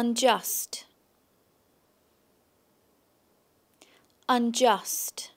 unjust unjust